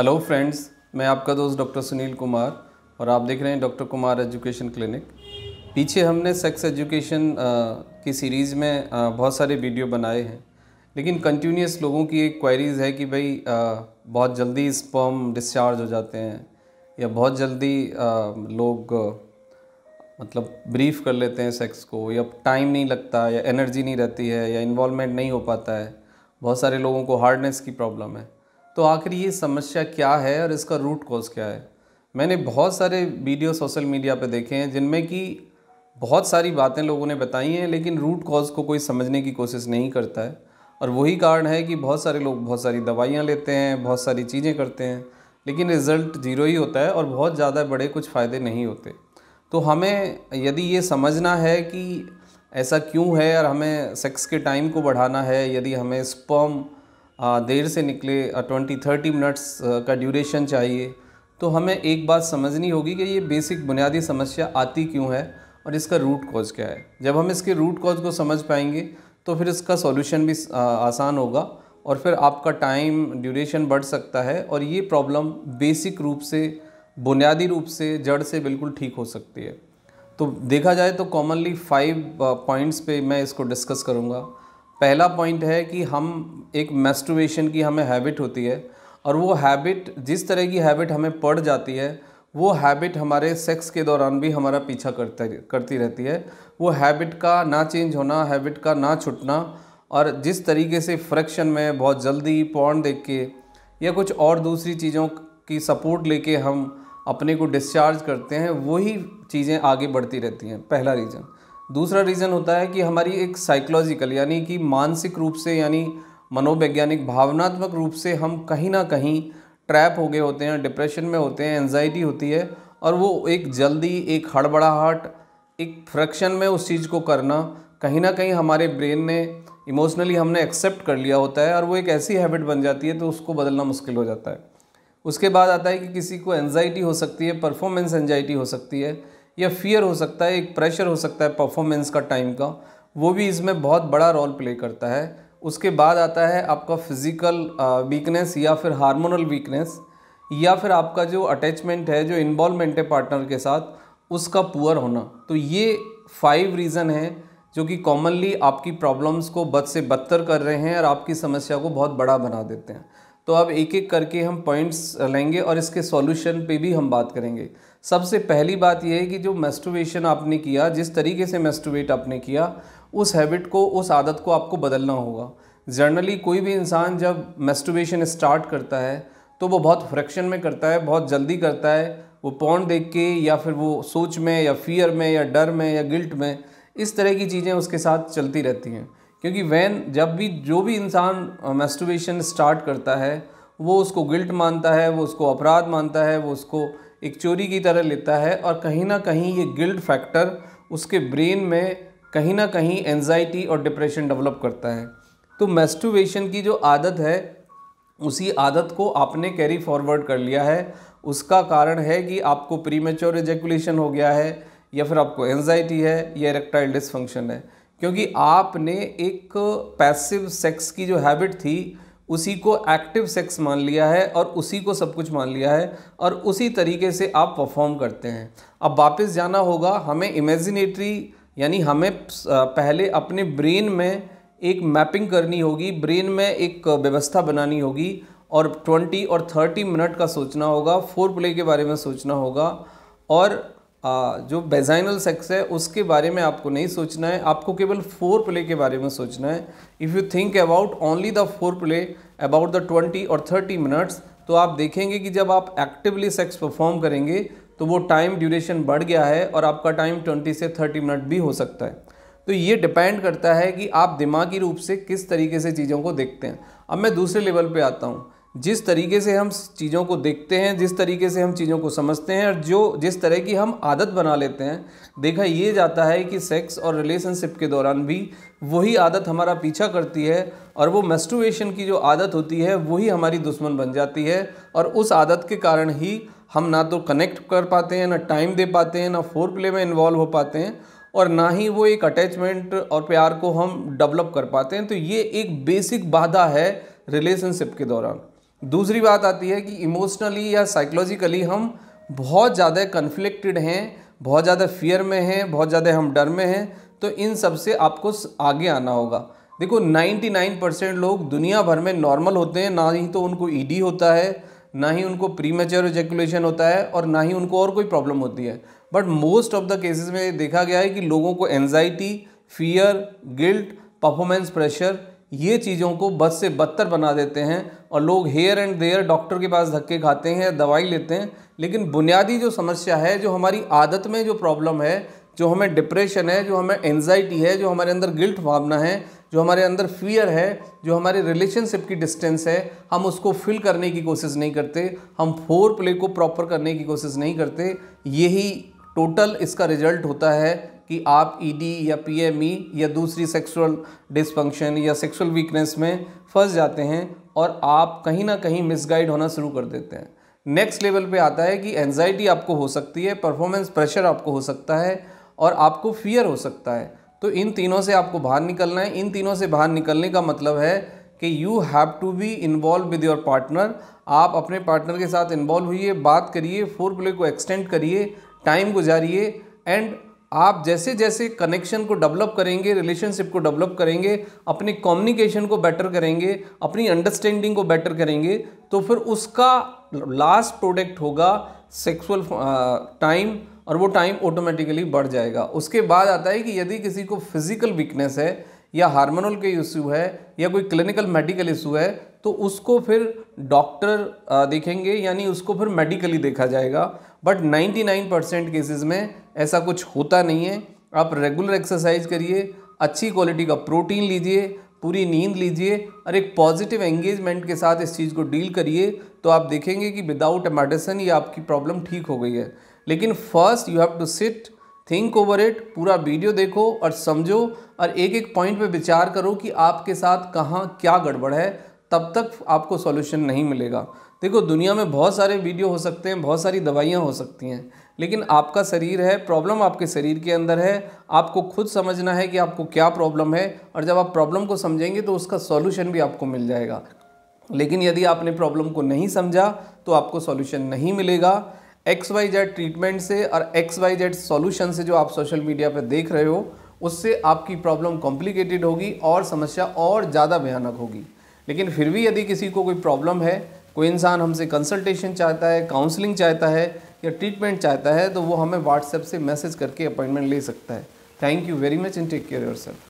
hello friends मैं आपका दोस्त डॉक्टर सुनील कुमार और आप देख रहे हैं डॉक्टर कुमार एजुकेशन क्लिनिक पीछे हमने सेक्स एजुकेशन की सीरीज़ में बहुत सारे वीडियो बनाए हैं लेकिन कंटिन्यूस लोगों की एक क्वारीज़ है कि भाई बहुत जल्दी स्पर्म डिस्चार्ज हो जाते हैं या बहुत जल्दी लोग मतलब ब्रीफ कर लेते हैं सेक्स को या टाइम नहीं लगता या एनर्जी नहीं रहती है या इन्वॉलमेंट नहीं हो पाता है बहुत सारे लोगों को हार्डनेस की प्रॉब्लम है तो आखिर ये समस्या क्या है और इसका रूट कॉज क्या है मैंने बहुत सारे वीडियो सोशल मीडिया पर देखे हैं जिनमें कि बहुत सारी बातें लोगों ने बताई हैं लेकिन रूट कॉज को कोई समझने की कोशिश नहीं करता है और वही कारण है कि बहुत सारे लोग बहुत सारी दवाइयाँ लेते हैं बहुत सारी चीज़ें करते हैं लेकिन रिज़ल्ट ज़ीरो ही होता है और बहुत ज़्यादा बड़े कुछ फ़ायदे नहीं होते तो हमें यदि ये समझना है कि ऐसा क्यों है और हमें सेक्स के टाइम को बढ़ाना है यदि हमें स्पर्म देर से निकले ट्वेंटी थर्टी मिनट्स का ड्यूरेशन चाहिए तो हमें एक बात समझनी होगी कि ये बेसिक बुनियादी समस्या आती क्यों है और इसका रूट कॉज क्या है जब हम इसके रूट कॉज को समझ पाएंगे तो फिर इसका सॉल्यूशन भी आसान होगा और फिर आपका टाइम ड्यूरेशन बढ़ सकता है और ये प्रॉब्लम बेसिक रूप से बुनियादी रूप से जड़ से बिल्कुल ठीक हो सकती है तो देखा जाए तो कॉमनली फाइव पॉइंट्स पे मैं इसको डिस्कस करूँगा पहला पॉइंट है कि हम एक मेस्टुएशन की हमें हैबिट होती है और वो हैबिट जिस तरह की हैबिट हमें पड़ जाती है वो हैबिट हमारे सेक्स के दौरान भी हमारा पीछा करता करती रहती है वो हैबिट का ना चेंज होना हैबिट का ना छुटना और जिस तरीके से फ्रैक्शन में बहुत जल्दी पॉन देख के या कुछ और दूसरी चीज़ों की सपोर्ट लेके हम अपने को डिस्चार्ज करते हैं वही चीज़ें आगे बढ़ती रहती हैं पहला रीज़न दूसरा रीज़न होता है कि हमारी एक साइकोलॉजिकल यानी कि मानसिक रूप से यानी मनोवैज्ञानिक भावनात्मक रूप से हम कहीं ना कहीं ट्रैप हो गए होते हैं डिप्रेशन में होते हैं एनजाइटी होती है और वो एक जल्दी एक हड़बड़ाहट एक फ्रैक्शन में उस चीज़ को करना कहीं ना कहीं हमारे ब्रेन ने इमोशनली हमने एक्सेप्ट कर लिया होता है और वो एक ऐसी हैबिट बन जाती है तो उसको बदलना मुश्किल हो जाता है उसके बाद आता है कि किसी को एनजाइटी हो सकती है परफॉर्मेंस एनजाइटी हो सकती है या फियर हो सकता है एक प्रेशर हो सकता है परफॉर्मेंस का टाइम का वो भी इसमें बहुत बड़ा रोल प्ले करता है उसके बाद आता है आपका फिज़िकल वीकनेस या फिर हार्मोनल वीकनेस या फिर आपका जो अटैचमेंट है जो इन्वॉलमेंट है पार्टनर के साथ उसका पुअर होना तो ये फाइव रीज़न है जो कि कॉमनली आपकी प्रॉब्लम्स को बद से बदतर कर रहे हैं और आपकी समस्या को बहुत बड़ा बना देते हैं तो अब एक एक करके हम पॉइंट्स लेंगे और इसके सॉल्यूशन पे भी हम बात करेंगे सबसे पहली बात यह है कि जो मेस्टुवेशन आपने किया जिस तरीके से मेस्टुवेट आपने किया उस हैबिट को उस आदत को आपको बदलना होगा जनरली कोई भी इंसान जब मेस्टुवेशन स्टार्ट करता है तो वो बहुत फ्रैक्शन में करता है बहुत जल्दी करता है वो पौन देख के या फिर वो सोच में या फियर में या डर में या गिल्ट में इस तरह की चीज़ें उसके साथ चलती रहती हैं क्योंकि वैन जब भी जो भी इंसान मेस्टुवेशन स्टार्ट करता है वो उसको गिल्ट मानता है वो उसको अपराध मानता है वो उसको एक चोरी की तरह लेता है और कहीं ना कहीं ये गिल्ड फैक्टर उसके ब्रेन में कहीं ना कहीं एनजाइटी और डिप्रेशन डेवलप करता है तो मेस्टुवेशन की जो आदत है उसी आदत को आपने कैरी फॉरवर्ड कर लिया है उसका कारण है कि आपको प्री एजेकुलेशन हो गया है या फिर आपको एनजाइटी है या इरेक्टाइल डिसफंक्शन है क्योंकि आपने एक पैसिव सेक्स की जो हैबिट थी उसी को एक्टिव सेक्स मान लिया है और उसी को सब कुछ मान लिया है और उसी तरीके से आप परफॉर्म करते हैं अब वापस जाना होगा हमें इमेजिनेटरी यानी हमें पहले अपने ब्रेन में एक मैपिंग करनी होगी ब्रेन में एक व्यवस्था बनानी होगी और 20 और 30 मिनट का सोचना होगा फोर प्ले के बारे में सोचना होगा और जो बेजाइनल सेक्स है उसके बारे में आपको नहीं सोचना है आपको केवल फोर प्ले के बारे में सोचना है if you think about only the foreplay about the twenty और थर्टी मिनट्स तो आप देखेंगे कि जब आप एक्टिवली सेक्स परफॉर्म करेंगे तो वो टाइम ड्यूरेशन बढ़ गया है और आपका टाइम ट्वेंटी से थर्टी मिनट भी हो सकता है तो ये डिपेंड करता है कि आप दिमागी रूप से किस तरीके से चीज़ों को देखते हैं अब मैं दूसरे लेवल पर आता हूँ जिस तरीके से हम चीज़ों को देखते हैं जिस तरीके से हम चीज़ों को समझते हैं और जो जिस तरह की हम आदत बना लेते हैं देखा ये जाता है कि सेक्स और रिलेशनशिप के दौरान भी वही आदत हमारा पीछा करती है और वो मेस्टुएशन की जो आदत होती है वही हमारी दुश्मन बन जाती है और उस आदत के कारण ही हम ना तो कनेक्ट कर पाते हैं ना टाइम दे पाते हैं ना फोर प्ले में इन्वॉल्व हो पाते हैं और ना ही वो एक अटैचमेंट और प्यार को हम डेवलप कर पाते हैं तो ये एक बेसिक बाधा है रिलेशनशिप के दौरान दूसरी बात आती है कि इमोशनली या साइकोलॉजिकली हम बहुत ज़्यादा कन्फ्लिक्टेड हैं बहुत ज़्यादा फियर में हैं बहुत ज़्यादा हम डर में हैं तो इन सब से आपको आगे आना होगा देखो 99 परसेंट लोग दुनिया भर में नॉर्मल होते हैं ना ही तो उनको ई e होता है ना ही उनको प्री मेचर जेकुलेशन होता है और ना ही उनको और कोई प्रॉब्लम होती है but most of the cases में देखा गया है कि लोगों को anxiety fear guilt performance pressure ये चीज़ों को बद से बदतर बना देते हैं और लोग हेयर एंड देयर डॉक्टर के पास धक्के खाते हैं दवाई लेते हैं लेकिन बुनियादी जो समस्या है जो हमारी आदत में जो प्रॉब्लम है जो हमें डिप्रेशन है जो हमें एनजाइटी है जो हमारे अंदर गिल्ट भावना है जो हमारे अंदर फियर है जो हमारे रिलेशनशिप की डिस्टेंस है हम उसको फिल करने की कोशिश नहीं करते हम फोर प्ले को प्रॉपर करने की कोशिश नहीं करते यही टोटल इसका रिजल्ट होता है कि आप ईडी e या पीएमई e या दूसरी सेक्सुअल डिसफंक्शन या सेक्सुअल वीकनेस में फंस जाते हैं और आप कहीं ना कहीं मिसगाइड होना शुरू कर देते हैं नेक्स्ट लेवल पे आता है कि एनजाइटी आपको हो सकती है परफॉर्मेंस प्रेशर आपको हो सकता है और आपको फियर हो सकता है तो इन तीनों से आपको बाहर निकलना है इन तीनों से बाहर निकलने का मतलब है कि you have to be involve with your partner आप अपने पार्टनर के साथ इन्वॉल्व हुई बात करिए फोर प्ले को एक्सटेंड करिए टाइम गुजारिए एंड आप जैसे जैसे कनेक्शन को डेवलप करेंगे रिलेशनशिप को डेवलप करेंगे अपने कम्युनिकेशन को बेटर करेंगे अपनी अंडरस्टैंडिंग को बेटर करेंगे तो फिर उसका लास्ट प्रोडक्ट होगा सेक्सुअल टाइम और वो टाइम ऑटोमेटिकली बढ़ जाएगा उसके बाद आता है कि यदि किसी को फिजिकल वीकनेस है या हार्मोनल के इशू है या कोई क्लिनिकल मेडिकल इशू है तो उसको फिर डॉक्टर देखेंगे यानी उसको फिर मेडिकली देखा जाएगा बट 99 परसेंट केसेज में ऐसा कुछ होता नहीं है आप रेगुलर एक्सरसाइज करिए अच्छी क्वालिटी का प्रोटीन लीजिए पूरी नींद लीजिए और एक पॉजिटिव एंगेजमेंट के साथ इस चीज़ को डील करिए तो आप देखेंगे कि विदाउट मेडिसिन ये आपकी प्रॉब्लम ठीक हो गई है लेकिन first you have to sit think over it पूरा वीडियो देखो और समझो और एक एक पॉइंट पे विचार करो कि आपके साथ कहाँ क्या गड़बड़ है तब तक आपको सॉल्यूशन नहीं मिलेगा देखो दुनिया में बहुत सारे वीडियो हो सकते हैं बहुत सारी दवाइयाँ हो सकती हैं लेकिन आपका शरीर है प्रॉब्लम आपके शरीर के अंदर है आपको खुद समझना है कि आपको क्या प्रॉब्लम है और जब आप प्रॉब्लम को समझेंगे तो उसका सॉल्यूशन भी आपको मिल जाएगा लेकिन यदि आपने प्रॉब्लम को नहीं समझा तो आपको सॉल्यूशन नहीं मिलेगा एक्स वाई जेड ट्रीटमेंट से और एक्स वाई जेड सॉल्यूशन से जो आप सोशल मीडिया पर देख रहे हो उससे आपकी प्रॉब्लम कॉम्प्लिकेटेड होगी और समस्या और ज़्यादा भयानक होगी लेकिन फिर भी यदि किसी को कोई प्रॉब्लम है कोई इंसान हमसे कंसल्टेशन चाहता है काउंसलिंग चाहता है या ट्रीटमेंट चाहता है तो वो हमें व्हाट्सएप से मैसेज करके अपॉइंटमेंट ले सकता है thank you very much and take care your self